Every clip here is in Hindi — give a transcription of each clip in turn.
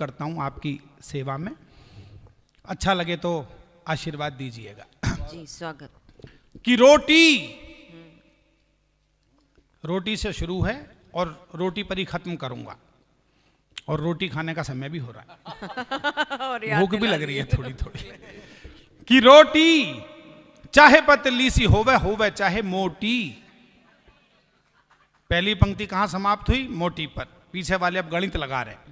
करता हूँ आपकी सेवा में अच्छा लगे तो आशीर्वाद दीजिएगा जी स्वागत कि रोटी रोटी से शुरू है और रोटी पर ही खत्म करूंगा और रोटी खाने का समय भी हो रहा है भूख भी लग रही है थोड़ी थोड़ी कि रोटी चाहे पतली सी होवे होवे चाहे मोटी पहली पंक्ति कहां समाप्त हुई मोटी पर पीछे वाले अब गणित लगा रहे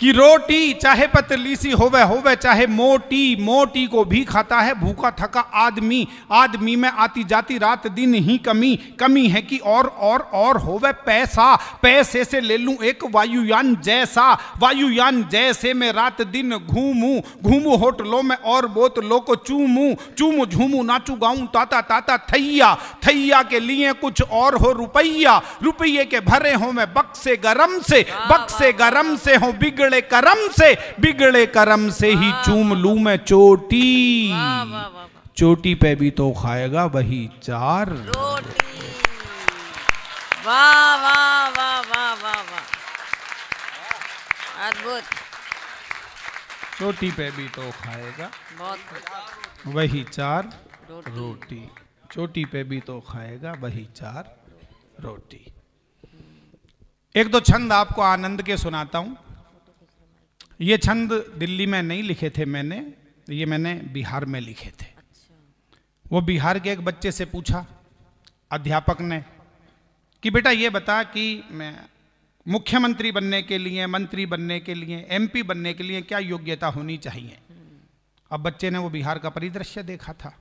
कि रोटी चाहे पतली सी होवे होवे चाहे मोटी मोटी को भी खाता है भूखा थका आदमी आदमी में आती जाती रात दिन ही कमी कमी है कि और और और होवे पैसा पैसे से ले लूं एक वायुयान जैसा वायुयान जैसे मैं रात दिन घूमूं घूमूं होटलों में और बोतलों को चूमूं चूमू झूमू नाचू गाऊं ताता ताता थैया थैया के लिए कुछ और हो रुपया रुपये के भरे हो मैं बक्से गरम से बक्से गरम से हो बिग बिगड़े करम से बिगड़े करम से ही चूम लू मैं चोटी चोटी पे भी तो खाएगा वही चार अद्भुत चोटी पे भी तो खाएगा बहुत वही चार रोटी, रोटी। चोटी पे भी तो खाएगा वही चार रोटी एक दो छंद आपको आनंद के सुनाता हूं ये छंद दिल्ली में नहीं लिखे थे मैंने ये मैंने बिहार में लिखे थे वो बिहार के एक बच्चे से पूछा अध्यापक ने कि बेटा ये बता कि मैं मुख्यमंत्री बनने के लिए मंत्री बनने के लिए एमपी बनने के लिए क्या योग्यता होनी चाहिए अब बच्चे ने वो बिहार का परिदृश्य देखा था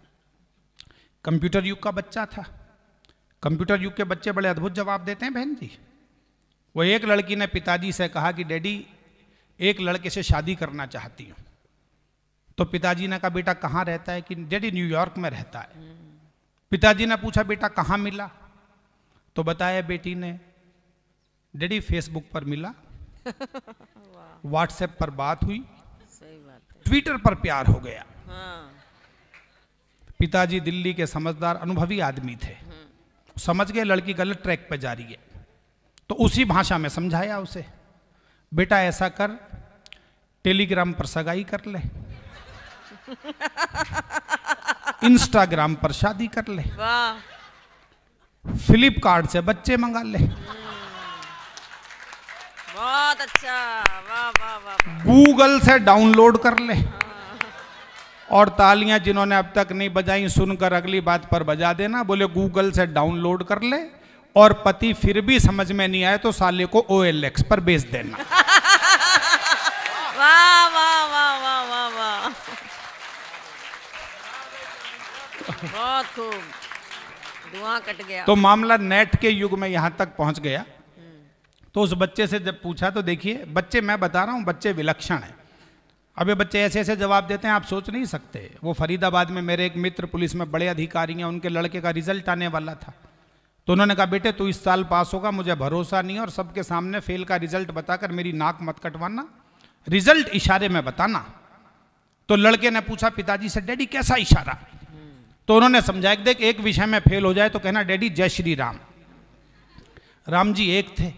कंप्यूटर युग का बच्चा था कंप्यूटर युग के बच्चे बड़े अद्भुत जवाब देते हैं बहन जी वो एक लड़की ने पिताजी से कहा कि डैडी एक लड़के से शादी करना चाहती हूँ तो पिताजी ने कहा बेटा कहाँ रहता है कि डैडी न्यूयॉर्क में रहता है पिताजी ने पूछा बेटा कहाँ मिला तो बताया बेटी ने डैडी फेसबुक पर मिला व्हाट्सएप पर बात हुई ट्विटर पर प्यार हो गया हाँ। पिताजी दिल्ली के समझदार अनुभवी आदमी थे हम्म। समझ गए लड़की गलत ट्रैक पर जा रही है तो उसी भाषा में समझाया उसे बेटा ऐसा कर टेलीग्राम पर सगाई कर ले इंस्टाग्राम पर शादी कर ले फ्लिपकार्ट से बच्चे मंगा ले बहुत अच्छा वाह वाह वाह गूगल से डाउनलोड कर ले और तालियां जिन्होंने अब तक नहीं बजाई सुनकर अगली बात पर बजा देना बोले गूगल से डाउनलोड कर ले और पति फिर भी समझ में नहीं आए तो साले को ओ पर बेच देना वाह वाह वाह वाह वाह वाह बहुत खूब कट गया तो मामला नेट के युग में यहाँ तक पहुंच गया तो उस बच्चे से जब पूछा तो देखिए बच्चे मैं बता रहा हूँ बच्चे विलक्षण है अब ये बच्चे ऐसे ऐसे जवाब देते हैं आप सोच नहीं सकते वो फरीदाबाद में मेरे एक मित्र पुलिस में बड़े अधिकारी हैं उनके लड़के का रिजल्ट आने वाला था तो उन्होंने कहा बेटे तू इस साल पास होगा मुझे भरोसा नहीं और सबके सामने फेल का रिजल्ट बताकर मेरी नाक मत कटवाना रिजल्ट इशारे में बताना तो लड़के ने पूछा पिताजी से डैडी कैसा इशारा तो उन्होंने समझाया देख एक विषय में फेल हो जाए तो कहना डैडी जय श्री राम राम जी एक थे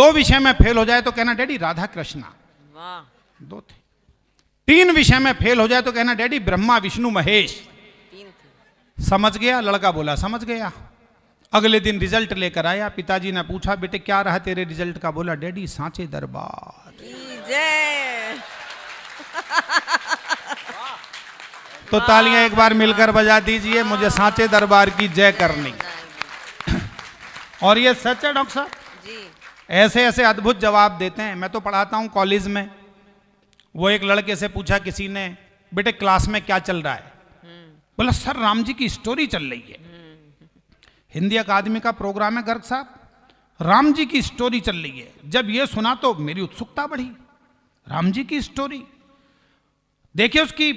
दो विषय में फेल हो जाए तो कहना डैडी राधा कृष्णा दो थे तीन विषय में फेल हो जाए तो कहना डैडी ब्रह्मा विष्णु महेश समझ गया लड़का बोला समझ गया अगले दिन रिजल्ट लेकर आया पिताजी ने पूछा बेटे क्या रहा तेरे रिजल्ट का बोला डैडी सांचे दरबार जय तो तालियां एक बार मिलकर बजा दीजिए मुझे सांचे दरबार की जय करनी और ये सच है डॉक्टर साहब ऐसे ऐसे अद्भुत जवाब देते हैं मैं तो पढ़ाता हूँ कॉलेज में वो एक लड़के से पूछा किसी ने बेटे क्लास में क्या चल रहा है बोला सर राम जी की स्टोरी चल रही है हिंदी अकादमी का प्रोग्राम है गर्ग साहब राम जी की स्टोरी चल रही है जब ये सुना तो मेरी उत्सुकता बढ़ी राम जी की स्टोरी देखिए उसकी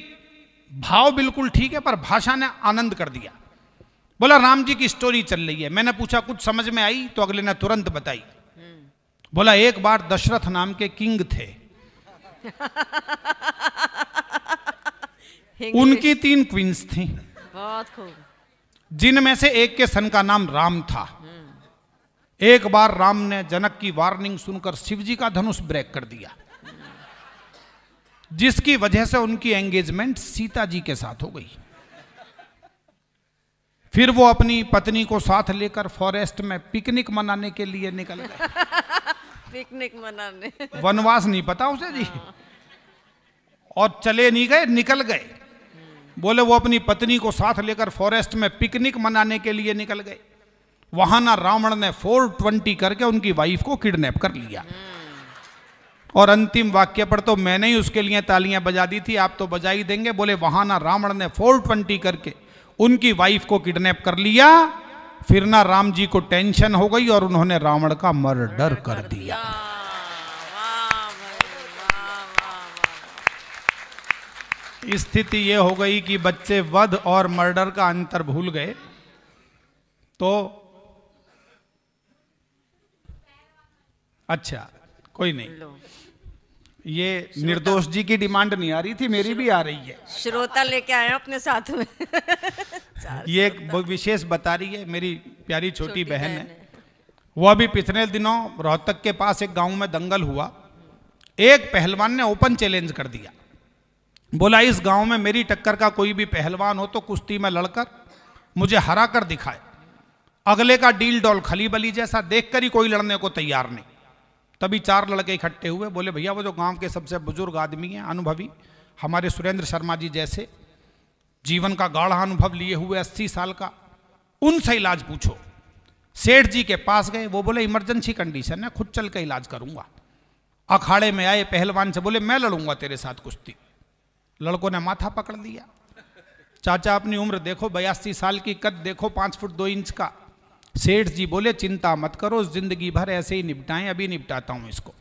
भाव बिल्कुल ठीक है पर भाषा ने आनंद कर दिया बोला राम जी की स्टोरी चल रही है मैंने पूछा कुछ समझ में आई तो अगले ने तुरंत बताई बोला एक बार दशरथ नाम के किंग थे उनकी तीन क्वींस थी बहुत खूब जिनमें से एक के सन का नाम राम था एक बार राम ने जनक की वार्निंग सुनकर शिवजी का धनुष ब्रेक कर दिया जिसकी वजह से उनकी एंगेजमेंट सीता जी के साथ हो गई फिर वो अपनी पत्नी को साथ लेकर फॉरेस्ट में पिकनिक मनाने के लिए निकल गए पिकनिक मनाने वनवास नहीं पता उसे जी और चले नहीं गए निकल गए बोले वो अपनी पत्नी को साथ लेकर फॉरेस्ट में पिकनिक मनाने के लिए निकल गए वहां ना रावण ने 420 करके उनकी वाइफ को किडनैप कर लिया और अंतिम वाक्य पर तो मैंने ही उसके लिए तालियां बजा दी थी आप तो बजा ही देंगे बोले वहां ना रावण ने फोर ट्वेंटी करके उनकी वाइफ को किडनैप कर लिया फिर ना राम जी को टेंशन हो गई और उन्होंने रावण का मर्डर कर दिया स्थिति यह हो गई कि बच्चे वध और मर्डर का अंतर भूल गए तो अच्छा कोई नहीं ये निर्दोष जी की डिमांड नहीं आ रही थी मेरी भी आ रही है श्रोता लेके आए अपने साथ में ये एक विशेष बता रही है मेरी प्यारी छोटी, बहन, बहन है, वह अभी पिछले दिनों रोहतक के पास एक गांव में दंगल हुआ एक पहलवान ने ओपन चैलेंज कर दिया बोला इस गांव में मेरी टक्कर का कोई भी पहलवान हो तो कुश्ती में लड़कर मुझे हरा कर दिखाए अगले का डील डॉल खली बली जैसा देखकर ही कोई लड़ने को तैयार नहीं तभी चार लड़के इकट्ठे हुए बोले भैया वो जो गांव के सबसे बुजुर्ग आदमी हैं अनुभवी हमारे सुरेंद्र शर्मा जी जैसे जीवन का गाढ़ा अनुभव लिए हुए अस्सी साल का उनसे इलाज पूछो सेठ जी के पास गए वो बोले इमरजेंसी कंडीशन है खुद चल के इलाज करूंगा अखाड़े में आए पहलवान से बोले मैं लड़ूंगा तेरे साथ कुश्ती लड़कों ने माथा पकड़ लिया चाचा अपनी उम्र देखो बयासी साल की कद देखो पांच फुट दो इंच का सेठ जी बोले चिंता मत करो जिंदगी भर ऐसे ही निपटाएं अभी निपटाता हूं इसको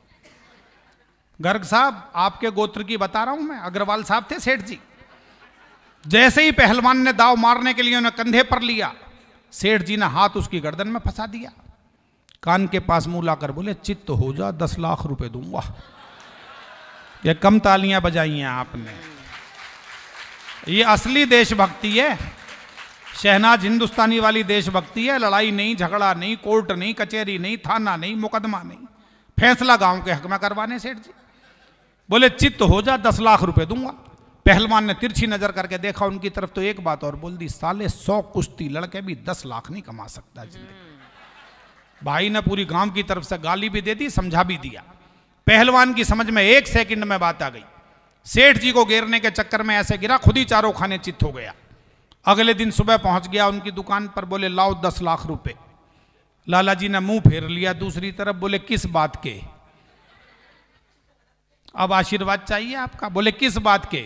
गर्ग साहब आपके गोत्र की बता रहा हूं मैं अग्रवाल साहब थे सेठ जी जैसे ही पहलवान ने दाव मारने के लिए उन्हें कंधे पर लिया सेठ जी ने हाथ उसकी गर्दन में फंसा दिया कान के पास मुंह लाकर बोले चित्त हो जा दस लाख रुपए दूंगा ये कम तालियां बजाई हैं आपने ये असली देशभक्ति है शहनाज हिंदुस्तानी वाली देशभक्ति है लड़ाई नहीं झगड़ा नहीं कोर्ट नहीं कचहरी नहीं थाना नहीं मुकदमा नहीं फैसला गांव के हक में करवाने सेठ जी बोले चित्त हो जा दस लाख रुपए दूंगा पहलवान ने तिरछी नजर करके देखा उनकी तरफ तो एक बात और बोल दी साले सौ कुश्ती लड़के भी दस लाख नहीं कमा सकता जिंदगी भाई ने पूरी गांव की तरफ से गाली भी दे दी समझा भी दिया पहलवान की समझ में एक सेकंड में बात आ गई सेठ जी को घेरने के चक्कर में ऐसे गिरा खुद ही चारों खाने चित्त हो गया अगले दिन सुबह पहुंच गया उनकी दुकान पर बोले लाओ दस लाख रुपए लाला जी ने मुंह फेर लिया दूसरी तरफ बोले किस बात के अब आशीर्वाद चाहिए आपका बोले किस बात के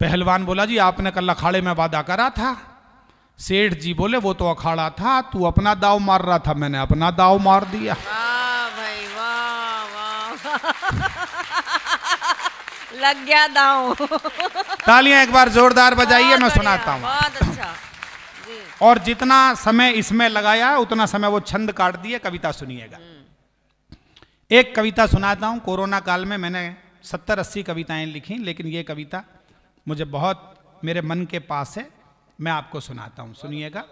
पहलवान बोला जी आपने कल अखाड़े में वादा करा था सेठ जी बोले वो तो अखाड़ा था तू अपना दाव मार रहा था मैंने अपना दाव मार दिया लग गया दाऊ तालियां एक बार जोरदार बजाइए मैं सुनाता हूँ अच्छा। और जितना समय इसमें लगाया उतना समय वो छंद काट दिए कविता सुनिएगा हम्म। एक कविता सुनाता हूं कोरोना काल में मैंने सत्तर अस्सी कविताएं लिखी लेकिन ये कविता मुझे बहुत मेरे मन के पास है मैं आपको सुनाता हूं सुनिएगा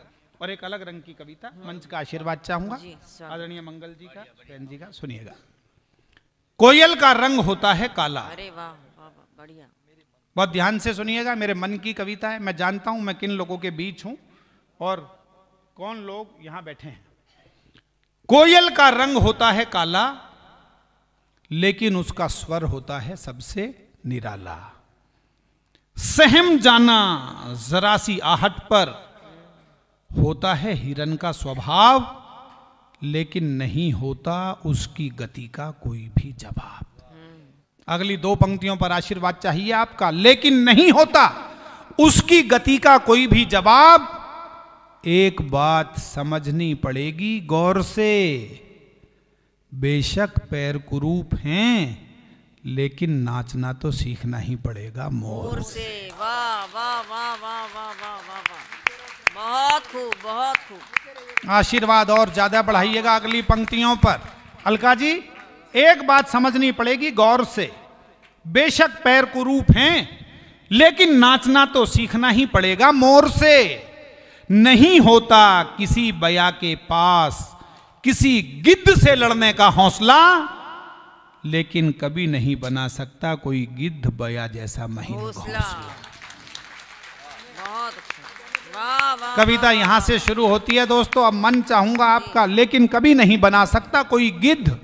और एक अलग रंग की कविता हम्म। मंच का आशीर्वाद चाहूंगा आदरणीय मंगल जी का बहन जी का सुनिएगा कोयल का रंग होता है काला अरे वाह बहुत ध्यान से सुनिएगा मेरे मन की कविता है मैं जानता हूं मैं किन लोगों के बीच हूं और कौन लोग यहां बैठे हैं कोयल का रंग होता है काला लेकिन उसका स्वर होता है सबसे निराला सहम जाना जरा सी आहट पर होता है हिरन का स्वभाव लेकिन नहीं होता उसकी गति का कोई भी जवाब अगली दो पंक्तियों पर आशीर्वाद चाहिए आपका लेकिन नहीं होता उसकी गति का कोई भी जवाब एक बात समझनी पड़ेगी गौर से बेशक पैर कुरूप हैं लेकिन नाचना तो सीखना ही पड़ेगा मोर, से वाह वाह वाह वाह वाह वाह वाह बहुत खूब बहुत खूब आशीर्वाद और ज्यादा बढ़ाइएगा अगली पंक्तियों पर अलका जी एक बात समझनी पड़ेगी गौर से बेशक पैर कुरूप हैं लेकिन नाचना तो सीखना ही पड़ेगा मोर से नहीं होता किसी बया के पास किसी गिद्ध से लड़ने का हौसला लेकिन कभी नहीं बना सकता कोई गिद्ध बया जैसा महीन अच्छा। कविता यहां से शुरू होती है दोस्तों अब मन चाहूंगा आपका लेकिन कभी नहीं बना सकता कोई गिद्ध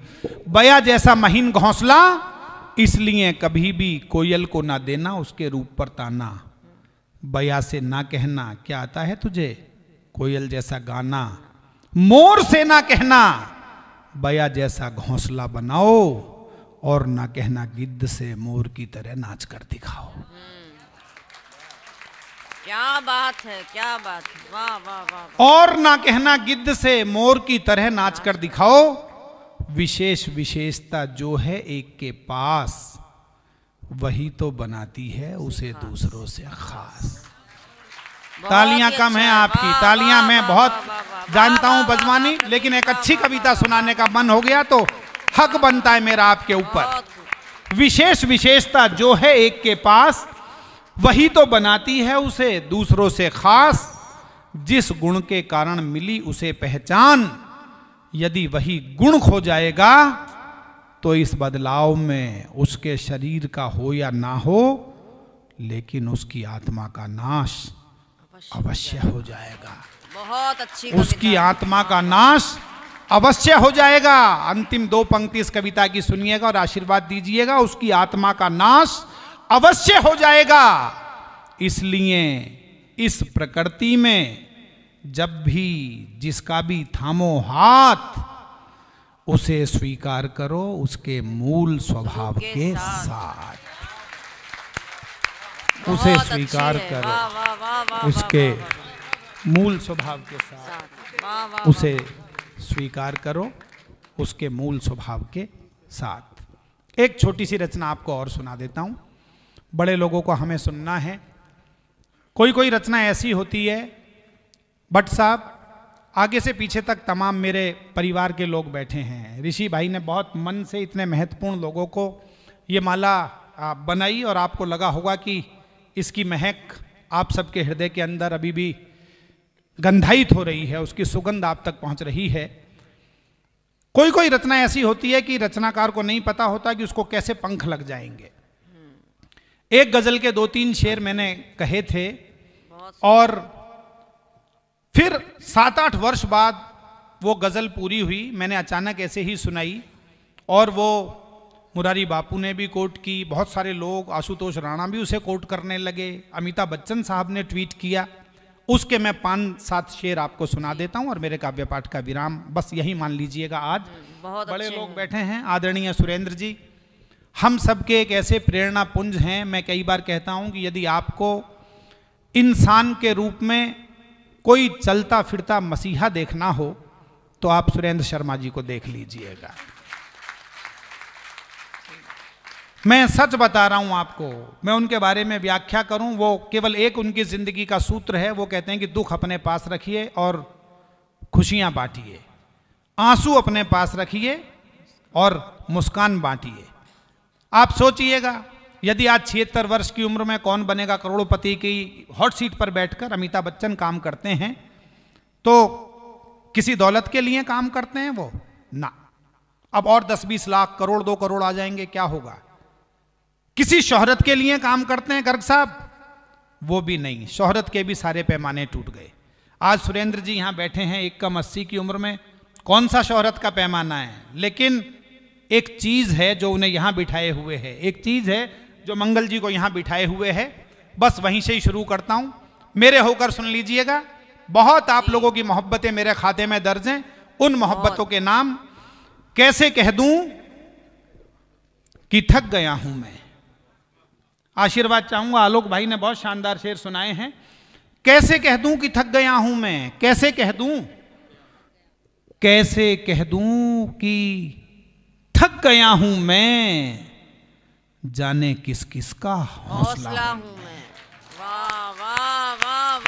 बया जैसा महीन घोंसला इसलिए कभी भी कोयल को ना देना उसके रूप पर ताना बया से ना कहना क्या आता है तुझे कोयल जैसा गाना मोर से ना कहना बया जैसा घोंसला बनाओ और ना कहना गिद्ध से मोर की तरह नाच कर दिखाओ हम्म। क्या बात है क्या बात है वाह वाह वाह और ना कहना गिद्ध से मोर की तरह नाच कर दिखाओ विशेष विशेषता जो है एक के पास वही तो बनाती है उसे दूसरों से खास तालियां कम है अच्छा। आपकी तालियां मैं बहुत जानता हूं बजवानी लेकिन एक अच्छी कविता सुनाने का मन हो गया तो हक बनता है मेरा आपके ऊपर विशेष विशेषता जो है एक के पास वही तो बनाती है उसे दूसरों से खास जिस गुण के कारण मिली उसे पहचान यदि वही गुण खो जाएगा तो इस बदलाव में उसके शरीर का हो या ना हो लेकिन उसकी आत्मा का नाश अवश्य हो जाएगा बहुत अच्छी उसकी आत्मा का नाश अवश्य हो जाएगा अंतिम दो पंक्ति इस कविता की सुनिएगा और आशीर्वाद दीजिएगा उसकी आत्मा का नाश अवश्य हो जाएगा इसलिए इस प्रकृति में जब भी जिसका भी थामो हाथ उसे स्वीकार करो उसके मूल स्वभाव के साथ उसे स्वीकार करो उसके मूल स्वभाव के साथ उसे स्वीकार करो उसके मूल स्वभाव के साथ एक छोटी सी रचना आपको और सुना देता हूं बड़े लोगों को हमें सुनना है कोई कोई रचना ऐसी होती है भट्ट साहब आगे से पीछे तक तमाम मेरे परिवार के लोग बैठे हैं ऋषि भाई ने बहुत मन से इतने महत्वपूर्ण लोगों को ये माला बनाई और आपको लगा होगा कि इसकी महक आप सबके हृदय के अंदर अभी भी गंधाई हो रही है उसकी सुगंध आप तक पहुंच रही है कोई कोई रचना ऐसी होती है कि रचनाकार को नहीं पता होता कि उसको कैसे पंख लग जाएंगे हम्म। एक गजल के दो तीन शेर मैंने कहे थे और फिर सात आठ वर्ष बाद वो गज़ल पूरी हुई मैंने अचानक ऐसे ही सुनाई और वो मुरारी बापू ने भी कोट की बहुत सारे लोग आशुतोष राणा भी उसे कोट करने लगे अमिताभ बच्चन साहब ने ट्वीट किया उसके मैं पाँच सात शेर आपको सुना देता हूँ और मेरे काव्य पाठ का विराम बस यही मान लीजिएगा आज बहुत बड़े लोग बैठे हैं आदरणीय सुरेंद्र जी हम सबके एक ऐसे प्रेरणा पुंज हैं मैं कई बार कहता हूँ कि यदि आपको इंसान के रूप में कोई चलता फिरता मसीहा देखना हो तो आप सुरेंद्र शर्मा जी को देख लीजिएगा मैं सच बता रहा हूं आपको मैं उनके बारे में व्याख्या करूं वो केवल एक उनकी जिंदगी का सूत्र है वो कहते हैं कि दुख अपने पास रखिए और खुशियां बांटिए आंसू अपने पास रखिए और मुस्कान बांटिए आप सोचिएगा यदि आज छिहत्तर वर्ष की उम्र में कौन बनेगा करोड़पति की हॉट सीट पर बैठकर अमिताभ बच्चन काम करते हैं तो किसी दौलत के लिए काम करते हैं वो ना अब और दस बीस लाख करोड़ दो करोड़ आ जाएंगे क्या होगा किसी शोहरत के लिए काम करते हैं गर्ग साहब वो भी नहीं शोहरत के भी सारे पैमाने टूट गए आज सुरेंद्र जी यहां बैठे हैं एक कम अस्सी की उम्र में कौन सा शोहरत का पैमाना है लेकिन एक चीज़ है जो उन्हें यहां बिठाए हुए है एक चीज़ है जो मंगल जी को यहाँ बिठाए हुए है बस वहीं से ही शुरू करता हूँ मेरे होकर सुन लीजिएगा बहुत आप लोगों की मोहब्बतें मेरे खाते में दर्ज हैं उन मोहब्बतों के नाम कैसे कह दूं कि थक गया हूं मैं आशीर्वाद चाहूंगा आलोक भाई ने बहुत शानदार शेर सुनाए हैं कैसे कह दूं कि थक गया हूं मैं कैसे कह दूं कैसे कह दूं कि थक गया हूं मैं जाने किस किस का हौसला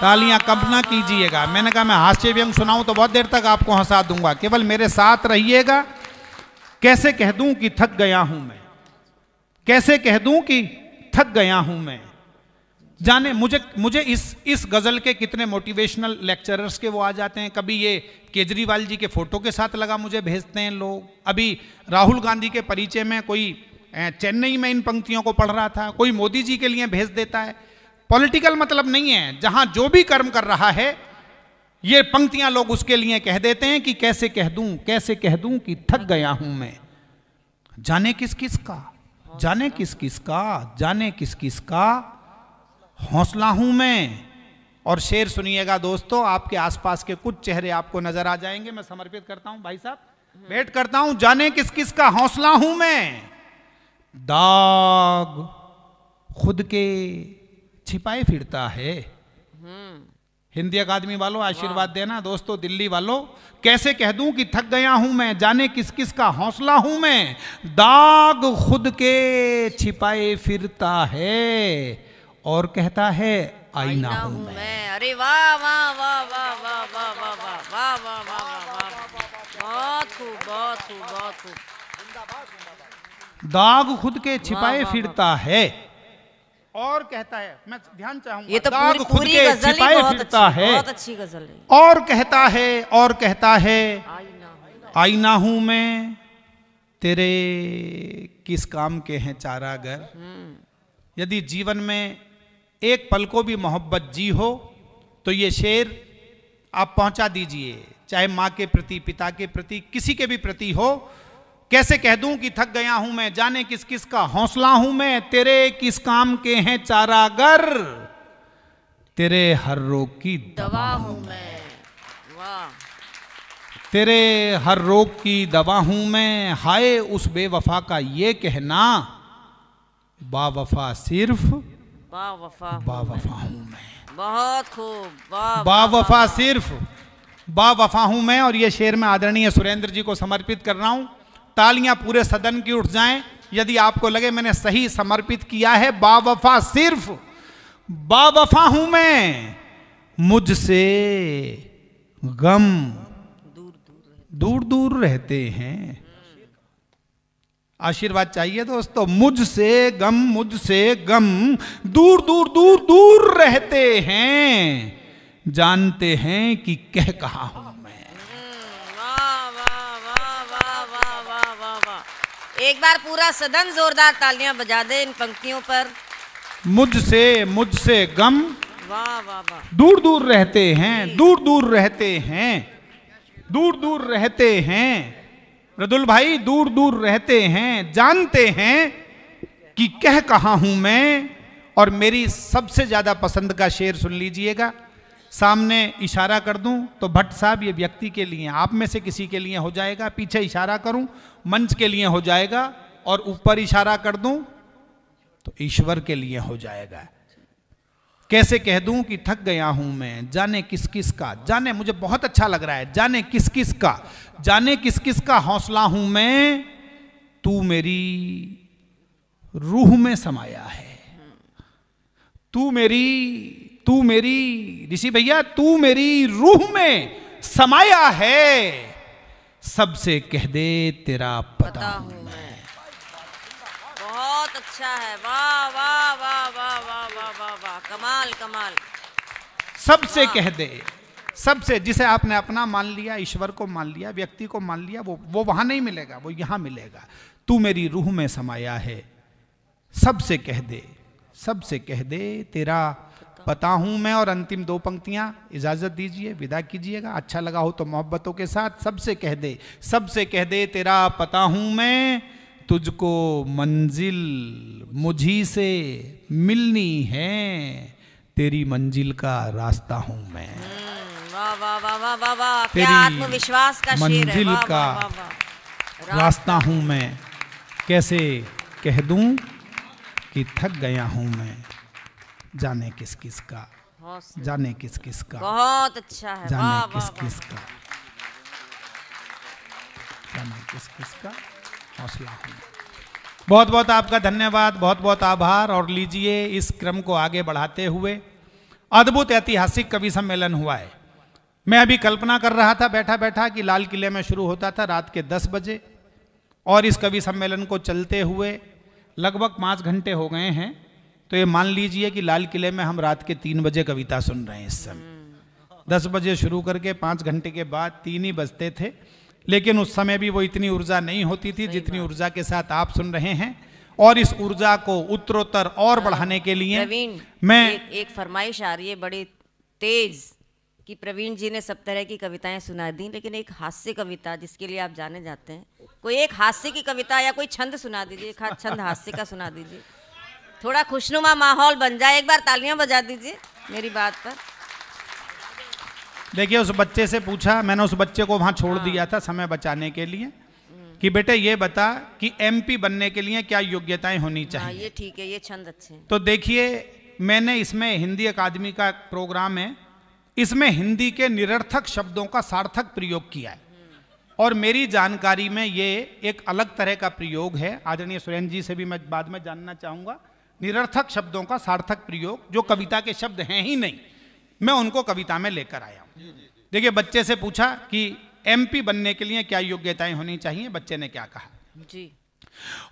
तालियां कब ना कीजिएगा मैंने कहा मैं हास्य व्यंग सुनाऊं तो बहुत देर तक आपको हंसा दूंगा केवल मेरे साथ रहिएगा कैसे कह दूं कि थक गया हूं मैं कैसे कह दूं कि थक गया हूं मैं जाने मुझे मुझे इस इस गज़ल के कितने मोटिवेशनल लेक्चरर्स के वो आ जाते हैं कभी ये केजरीवाल जी के फ़ोटो के साथ लगा मुझे भेजते हैं लोग अभी राहुल गांधी के परिचय में कोई चेन्नई में इन पंक्तियों को पढ़ रहा था कोई मोदी जी के लिए भेज देता है पॉलिटिकल मतलब नहीं है जहां जो भी कर्म कर रहा है ये पंक्तियां लोग उसके लिए कह देते हैं कि कैसे कह दूं कैसे कह दूं कि थक गया हूं मैं जाने किस किस का जाने किस किस का जाने किस किस का हौसला हूं मैं और शेर सुनिएगा दोस्तों आपके आसपास के कुछ चेहरे आपको नजर आ जाएंगे मैं समर्पित करता हूं भाई साहब वेट करता हूं जाने किस किस का हौसला हूं मैं दाग खुद के छिपाए फिरता है हिंदी अकादमी वालों आशीर्वाद देना दोस्तों दिल्ली वालों कैसे कह दूं कि थक गया हूं मैं जाने किस किस का हौसला हूं मैं दाग खुद के छिपाए फिरता है और कहता है आईना हूं मैं अरे वाह वाह वाह वाह वाह वाह वाह वाह वाह वाह वाह वाह बहुत खूब बहुत खूब बहुत खूब दाग खुद के छिपाए फिरता है और कहता है मैं ध्यान चाहूंगा ये तो दाग खुद के छिपाए फिरता है बहुत अच्छी गजल है और कहता है और कहता है आईना हूं मैं तेरे किस काम के हैं चारागर हम्म। यदि जीवन में एक पल को भी मोहब्बत जी हो तो ये शेर आप पहुंचा दीजिए चाहे माँ के प्रति पिता के प्रति किसी के भी प्रति हो कैसे कह दूं कि थक गया हूं मैं जाने किस किस का हौसला हूं मैं तेरे किस काम के हैं चारागर तेरे हर रोग की दवा हूं मैं तेरे हर रोग की दवा हूं मैं हाय उस बेवफा का ये कहना बावफा सिर्फ बावफा बावफा हूं मैं बहुत खूब बावफा सिर्फ बावफा हूं मैं और ये शेर मैं आदरणीय सुरेंद्र जी को समर्पित कर रहा हूं तालियां पूरे सदन की उठ जाएं यदि आपको लगे मैंने सही समर्पित किया है बावफा सिर्फ बावफा हूं मैं मुझसे गम दूर दूर, दूर दूर रहते हैं आशीर्वाद चाहिए दोस्तों मुझसे गम मुझसे गम दूर दूर दूर दूर रहते हैं जानते हैं कि कह कहा हूं मैं एक बार पूरा सदन जोरदार तालियां बजा दे इन पंक्तियों पर मुझसे मुझसे गम वाह वाह वाह दूर दूर रहते हैं दूर दूर रहते हैं दूर दूर रहते हैं रदुल भाई दूर दूर रहते हैं जानते हैं कि कह कहा हूं मैं और मेरी सबसे ज्यादा पसंद का शेर सुन लीजिएगा सामने इशारा कर दूं तो भट्ट साहब ये व्यक्ति के लिए आप में से किसी के लिए हो जाएगा पीछे इशारा करूं मंच के लिए हो जाएगा और ऊपर इशारा कर दूं तो ईश्वर के लिए हो जाएगा कैसे कह दूं कि थक गया हूं मैं जाने किस किस का जाने मुझे बहुत अच्छा लग रहा है जाने किस किस का जाने किस किस का हौसला हूं मैं तू मेरी रूह में समाया है तू मेरी तू मेरी ऋषि भैया तू मेरी रूह में समाया है सबसे कह दे तेरा पता, पता हूं मैं बहुत अच्छा है वाह वाह वाह वाह वाह वाह वाह वाह कमाल कमाल सबसे कह दे सबसे जिसे आपने अपना मान लिया ईश्वर को मान लिया व्यक्ति को मान लिया वो वो वहां नहीं मिलेगा वो यहां मिलेगा तू मेरी रूह में समाया है सबसे कह दे सबसे कह दे तेरा पता हूं मैं और अंतिम दो पंक्तियां इजाजत दीजिए विदा कीजिएगा अच्छा लगा हो तो मोहब्बतों के साथ सबसे कह दे सबसे कह दे तेरा पता हूं मैं तुझको मंजिल मुझी से मिलनी है तेरी मंजिल का रास्ता हूं मैं हम्म, आत्मविश्वास का मंजिल का रास्ता हूं मैं कैसे कह दूं कि थक गया हूं मैं जाने किस किस का हाँ, जाने किस किस का बहुत अच्छा है जाने किस किस का जाने किस किस का हौसला बहुत बहुत आपका धन्यवाद बहुत बहुत आभार और लीजिए इस क्रम को आगे बढ़ाते हुए अद्भुत ऐतिहासिक कवि सम्मेलन हुआ है मैं अभी कल्पना कर रहा था बैठा बैठा कि लाल किले में शुरू होता था रात के दस बजे और इस कवि सम्मेलन को चलते हुए लगभग पाँच घंटे हो गए हैं तो ये मान लीजिए कि लाल किले में हम रात के तीन बजे कविता सुन रहे हैं इस समय दस बजे शुरू करके पाँच घंटे के बाद तीन ही बजते थे लेकिन उस समय भी वो इतनी ऊर्जा नहीं होती थी जितनी ऊर्जा के साथ आप सुन रहे हैं और इस ऊर्जा को उत्तरोत्तर और हाँ। बढ़ाने के लिए मैं एक, एक फरमाइश आ रही है बड़ी तेज कि प्रवीण जी ने सब तरह की कविताएं सुना दी लेकिन एक हास्य कविता जिसके लिए आप जाने जाते हैं कोई एक हास्य की कविता या कोई छंद सुना दीजिए छंद हास्य का सुना दीजिए थोड़ा खुशनुमा माहौल बन जाए एक बार तालियां बजा दीजिए मेरी बात पर देखिए उस बच्चे से पूछा मैंने उस बच्चे को वहां छोड़ हाँ। दिया था समय बचाने के लिए कि बेटे ये बता कि एमपी बनने के लिए क्या योग्यताएं होनी हाँ, चाहिए हाँ, ये ठीक है ये छंद अच्छे तो देखिए मैंने इसमें हिंदी अकादमी का प्रोग्राम है इसमें हिंदी के निरर्थक शब्दों का सार्थक प्रयोग किया है और मेरी जानकारी में ये एक अलग तरह का प्रयोग है आदरणीय सुरेंद्र जी से भी मैं बाद में जानना चाहूंगा निरर्थक शब्दों का सार्थक प्रयोग जो कविता के शब्द हैं ही नहीं मैं उनको कविता में लेकर आया हूँ देखिए बच्चे से पूछा कि एमपी बनने के लिए क्या योग्यताएं होनी चाहिए बच्चे ने क्या कहा जी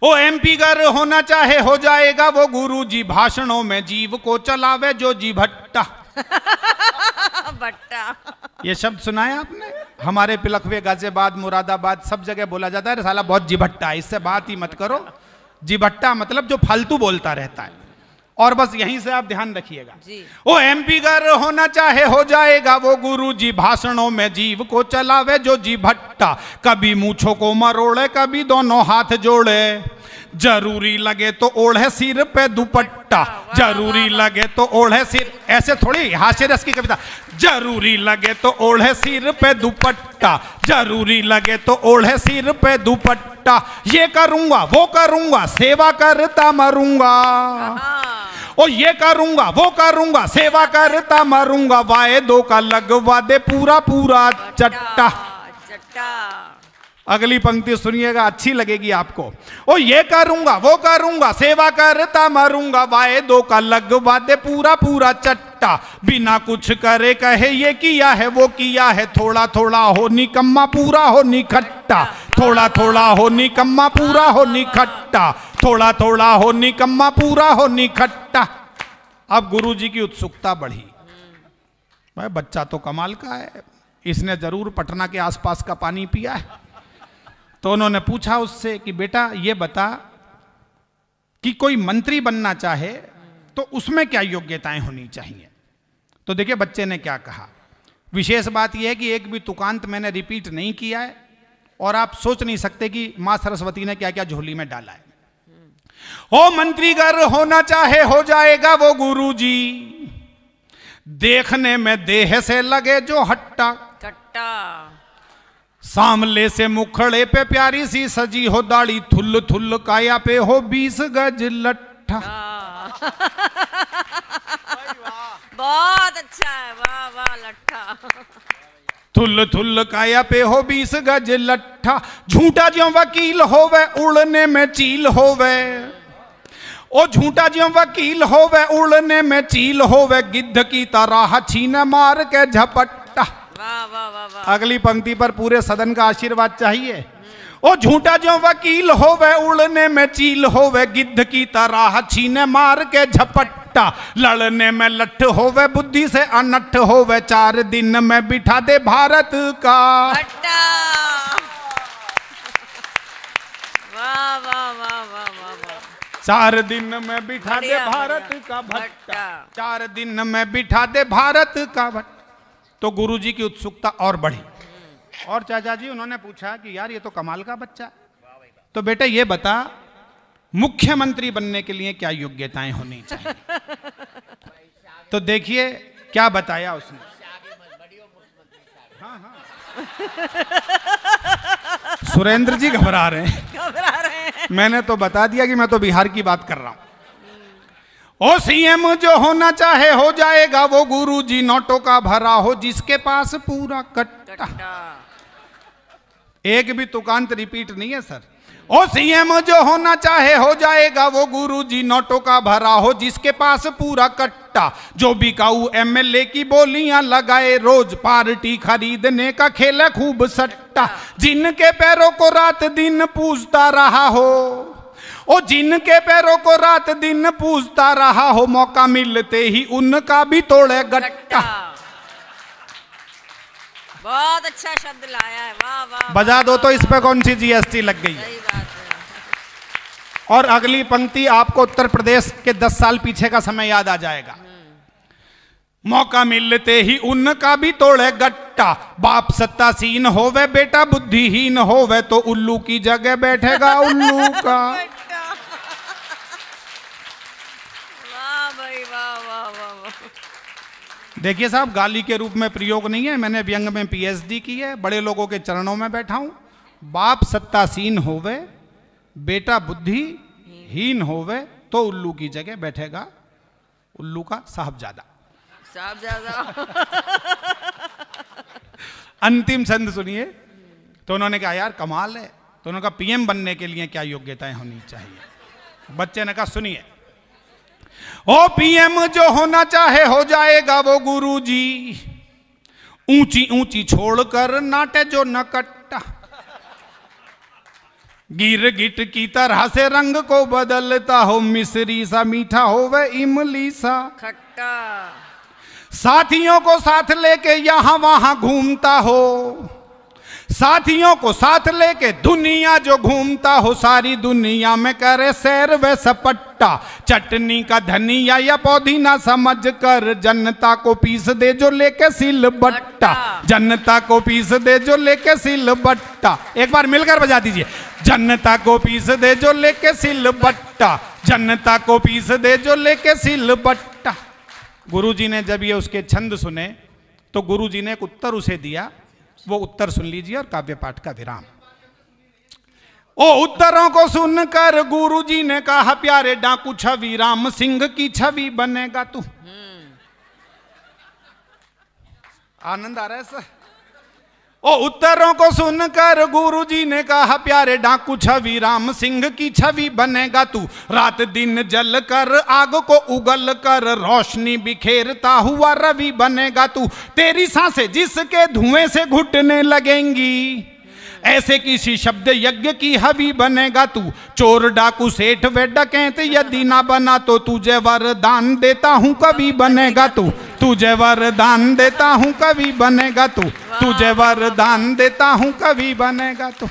ओ एमपी कर होना चाहे हो जाएगा वो गुरु जी भाषणों में जीव को चलावे जो जी भट्टा भट्टा ये शब्द सुनाया आपने हमारे पिलखवे गाजियाबाद मुरादाबाद सब जगह बोला जाता है साला बहुत जी भट्टा इससे बात ही मत करो जिबट्टा मतलब जो फालतू बोलता रहता है और बस यहीं से आप ध्यान रखिएगा वो एमपी होना चाहे हो जाएगा वो गुरु जी भाषणों में जीव को चलावे जो जी भट्टा कभी मूछो को मरोड़े कभी दोनों हाथ जोड़े जरूरी लगे तो ओढ़े सिर पे दुपट्टा जरूरी लगे तो ओढ़े सिर ऐसे थोड़ी हास्य रस की कविता जरूरी लगे तो ओढ़े सिर पे दुपट्टा जरूरी लगे तो ओढ़े सिर पे दुपट्टा ये करूंगा वो करूंगा सेवा करता मरूंगा ओ ये करूंगा वो करूंगा सेवा करता मरूंगा वायदों का लगवा दे पूरा पूरा चट्टा चट्टा अगली पंक्ति सुनिएगा अच्छी लगेगी आपको ओ ये करूंगा वो करूंगा सेवा करता मरूंगा दो का लग वादे पूरा पूरा चट्टा बिना कुछ करे कहे ये किया है वो किया है थोड़ा थोड़ा हो निकम्मा पूरा हो निखट्टा थोड़ा थोड़ा हो निकम्मा पूरा हो निखट्टा थोड़ा थोड़ा हो निकम्मा पूरा हो निखट्टा अब गुरु जी की उत्सुकता बढ़ी भाई बच्चा तो कमाल का है इसने जरूर पटना के आसपास का पानी पिया है तो उन्होंने पूछा उससे कि बेटा ये बता कि कोई मंत्री बनना चाहे तो उसमें क्या योग्यताएं होनी चाहिए तो देखिए बच्चे ने क्या कहा विशेष बात यह है कि एक भी तुकांत मैंने रिपीट नहीं किया है और आप सोच नहीं सकते कि मां सरस्वती ने क्या क्या झोली में डाला है हो मंत्रीगर होना चाहे हो जाएगा वो गुरु जी देखने में देह से लगे जो हट्टा कट्टा सामले से मुखड़े पे प्यारी सी सजी हो दाढ़ी थुल थुल काया पे हो बीस गज लट्ठा हाँ। बहुत अच्छा है वाह वाह लट्ठा थुल थुल काया पे हो बीस गज लट्ठा झूठा ज्यो वकील होवे उड़ने में चील होवे ओ झूठा जो वकील होवे उड़ने में चील होवे गिद्ध की तरह छीन मार के झपट अगली पंक्ति पर पूरे सदन का आशीर्वाद चाहिए ओ झूठा जो वकील हो वे उड़ने में चील हो वे गिद्ध की तरह छीने मार के झपट लड़ने में लठ हो वे बुद्धि से अनठ हो वे चार दिन में बिठा दे भारत का चार दिन में बिठा दे भारत का भट्टा चार दिन में बिठा दे भारत का भट्टा तो गुरुजी की उत्सुकता और बढ़ी हम्म। और चाचा जी उन्होंने पूछा कि यार ये तो कमाल का बच्चा तो बेटा ये बता मुख्यमंत्री बनने के लिए क्या योग्यताएं होनी चाहिए तो देखिए क्या बताया उसने हाँ, हाँ। सुरेंद्र जी घबरा रहे हैं घबरा रहे हैं मैंने तो बता दिया कि मैं तो बिहार की बात कर रहा हूं ओ सीएम जो होना चाहे हो जाएगा वो गुरु जी नोटों का भरा हो जिसके पास पूरा कट्टा एक भी तुकांत रिपीट नहीं है सर ओ सीएम जो होना चाहे हो जाएगा वो गुरु जी नोटों का भरा हो जिसके पास पूरा कट्टा जो भी काऊ एमएलए की बोलियां लगाए रोज पार्टी खरीदने का खेल खूब सट्टा जिनके पैरों को रात दिन पूजता रहा हो ओ जिनके पैरों को रात दिन पूजता रहा हो मौका मिलते ही उनका भी तोड़े गट्टा बहुत अच्छा शब्द लाया है वाह वाह बजा दो तो इस पे कौन सी जीएसटी लग गई सही बात है। और अगली पंक्ति आपको उत्तर प्रदेश के दस साल पीछे का समय याद आ जाएगा हम्म। मौका मिलते ही उनका भी तोड़े गट्टा बाप सत्तासीन हो वे बेटा बुद्धिहीन हो वे तो उल्लू की जगह बैठेगा उल्लू का देखिए साहब गाली के रूप में प्रयोग नहीं है मैंने व्यंग में पीएचडी की है बड़े लोगों के चरणों में बैठा हूँ बाप सत्तासीन होवे बेटा बुद्धि हीन होवे तो उल्लू की जगह बैठेगा उल्लू का साहबजादा साहबजादा अंतिम संद सुनिए तो उन्होंने कहा यार कमाल है तो उन्होंने कहा पीएम बनने के लिए क्या योग्यताएं होनी चाहिए बच्चे ने कहा सुनिए ओ पीएम जो होना चाहे हो जाएगा वो गुरु जी ऊंची ऊंची छोड़कर नाटे जो नकट्टा गिर गिट की तरह से रंग को बदलता हो मिश्री सा मीठा हो वह इमली सा खट्टा साथियों को साथ लेके यहां वहां घूमता हो साथियों को साथ लेके दुनिया जो घूमता हो सारी दुनिया में करे सैर व सपट्टा चटनी का धनिया या पौधी ना समझ कर जनता को पीस दे जो लेके सिल बट्टा जनता को पीस दे जो लेके सिल बट्टा एक बार मिलकर बजा दीजिए जनता को पीस दे जो लेके सिल बट्टा जनता को पीस दे जो लेके सिल बट्टा जी ने जब ये उसके छंद सुने तो गुरुजी ने एक उत्तर उसे दिया वो उत्तर सुन लीजिए और काव्य पाठ का विराम ओ उत्तरों को सुनकर गुरुजी ने कहा प्यारे डाकू छवि राम सिंह की छवि बनेगा तू हम्म। आनंद आ रहा है सर ओ उत्तरों को सुनकर गुरुजी ने कहा प्यारे डाकू छवि राम सिंह की छवि बनेगा तू रात दिन जल कर आग को उगल कर रोशनी बिखेरता हुआ रवि बनेगा तू तेरी सांसे जिसके धुएं से घुटने लगेंगी ऐसे किसी शब्द यज्ञ की हवि बनेगा तू चोर डाकू सेठ वे डकैत यदि ना बना तो तुझे वरदान देता हूं कभी बनेगा तू तुझे वरदान देता हूँ कवि बनेगा तू तुझे वरदान देता हूँ कवि बनेगा तू